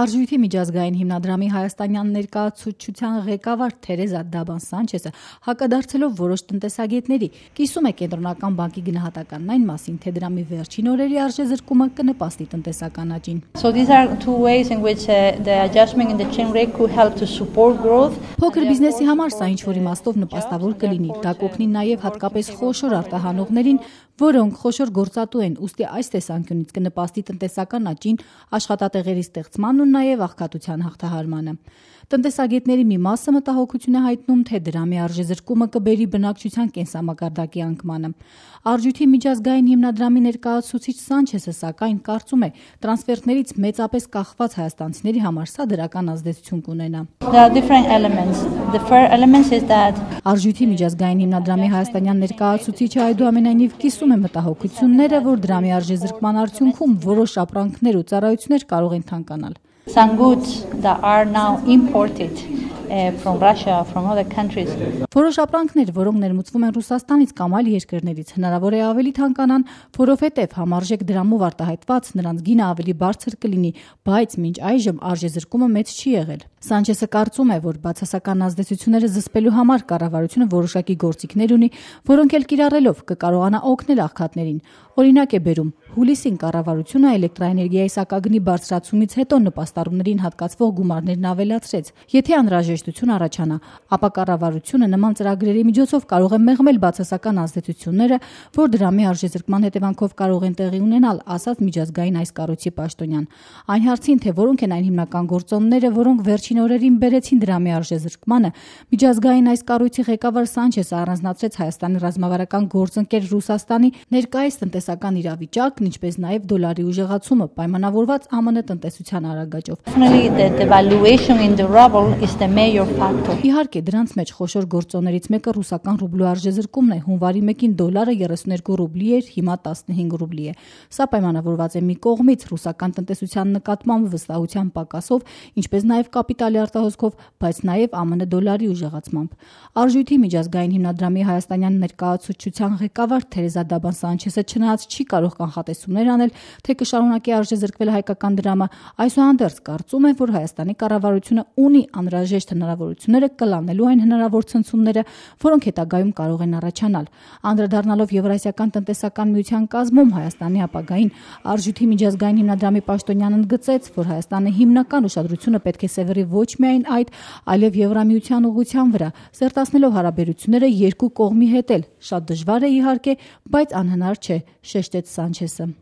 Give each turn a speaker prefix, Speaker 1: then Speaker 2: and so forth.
Speaker 1: Արժույթի միջազգային հիմնադրամի հայաստանյան ներկայացուցչության ղեկավար Թերեզա Դաբան Սանչեսը հակադարձելով որոշ տնտեսագետների կիսում է կենտրոնական բանկի գնահատականն այն մասին, թե դրամի վերջին օրերի արժեզրկումը կնպաստի տնտեսական աճին։ So these are two ways in which uh, the adjustment in the chain rate could help to support growth. Փոքր բիզնեսի համար սա ինչ որ իմաստով նպաստավոր կլինի։ Դա կօգնի նաև հատկապես խոշոր արտահանողներին, որոնք խոշոր գործատու են, ուստի այս տեսանկյունից կնպաստի տնտեսական աճին, աշխատատեղերի ստեղծմանն ու նաև աղքատության հաղթահարմանը։ Տնտեսագետների մի մասը մտահոգություն է հայտնում, թե դրամի արժեզրկումը կբերի բնակչության կենսամակարդակի անկմանը։ Արժույթի միջազգային հիմնադրամի ներկայացուցիչ Սանչեսը սակայն կարծում է, տրանսֆերտներից մեծապես կախված հայաստանցիների համար սա դրական ազդեցություն կունենա։ There are different elements. The first element is that Արժույթի միջազգային հիմնադրամի հայաստանյան ներկայացուցիչը այդուամենայնիվ կիսում է մտահոգությունները, որ դրամի արժեզրկման արդյունքում որոշ ապրանքներ ու ծառայություններ կարող են թանկանալ. Some goods that are now imported from Russia, from other countries։ Որոշ ապրանքներ, որոնք ներմուծվում են Ռուսաստանից կամ այլ երկրներից, հնարավոր է ավելի թանկանան, որովհետև համարժեք դրամով արտահայտված նրանց գինը ավելի բարձր կլինի, բայց մինչ այժմ արժեզրկումը մեծ չի եղել։ Սանչեսը կարծում է, որ բացասական ազդեցությունները զսպելու համար կառավարությունը որոշակի գործիքներ ունի, որոնք էլ կիրառելով կկարողանա օգնել աղքատներին։ Օրինակ է բերում հուլիսին կառավարությունը էլեկտրակայանի սակագնի բարձրացումից հետո նպաստառուներին հատկացվող գումարներն ավելացրեց։ Եթե անհրաժեշտ երաժշտություն առաջանա, ապա կառավարությունը նման ծրագրերի միջոցով կարող է մեղմել բացասական ազդեցությունները, որ դրամի արժեզրկման հետևանքով կարող են տեղի ունենալ, ասաց միջազգային այս կառույցի պաշտոնյան։ Այն հարցին, թե որոնք են այն հիմնական գործոնները, որոնք վերջին օրերին բերեցին դրամի արժեզրկմանը, միջազգային այս կառույցի ղեկավար Սանչեսը առանձնացրեց Հայաստանի ռազմավարական գործընկեր Ռուսաստանի ներկայիս տնտեսական իրավիճակն, ինչպես նաև դոլարի ուժեղացումը պայմանավորված ԱՄՆ տնտեսության արագ զարգաճով մեյոր ֆակտոր։ Իհարկե, դրանց մեջ խոշոր գործոններից մեկը ռուսական ռուբլու արժեզրկումն է։ Հունվարի 1-ին դոլարը 32 ռուբլի էր, հիմա 15 ռուբլի է։ Սա պայմանավորված է մի կողմից ռուսական տնտեսության նկատմամբ վստահության պակասով, ինչպես նաև կապիտալի արտահոսքով, բայց նաև ԱՄՆ դոլարի ուժեղացմամբ։ Արժույթի միջազգային հիմնադրամի հայաստանյան ներկայացուցչության ղեկավար Թերեզա Դաբան Սանչեսը չնայած չի կարող կանխատեսումներ անել, թե կշարունակի արժեզրկվել հայկական դրամը, այսուհանդերձ կարծում է, որ Հայաստանի կառավարությունը ունի անհրաժեշտ ըստ հնարավորությունները կլանելու այն հնարավոր ցնցումները, որոնք հետագայում կարող են առաջանալ։ Անդրադառնալով Եվրասիական տնտեսական միության կազմում Հայաստանի ապագային արժույթի միջազգային հիմնադրամի պաշտոնյան ընդգծեց, որ Հայաստանը հիմնական ուշադրությունը պետք է սևերի ոչ միայն այդ, այլև Եվրամիության ուղղության վրա, զերտացնելով հարաբերությունները երկու կողմի հետ էլ։ Շատ դժվար է իհարկե, բայց անհնար չէ, շեշտեց Սանչեսը։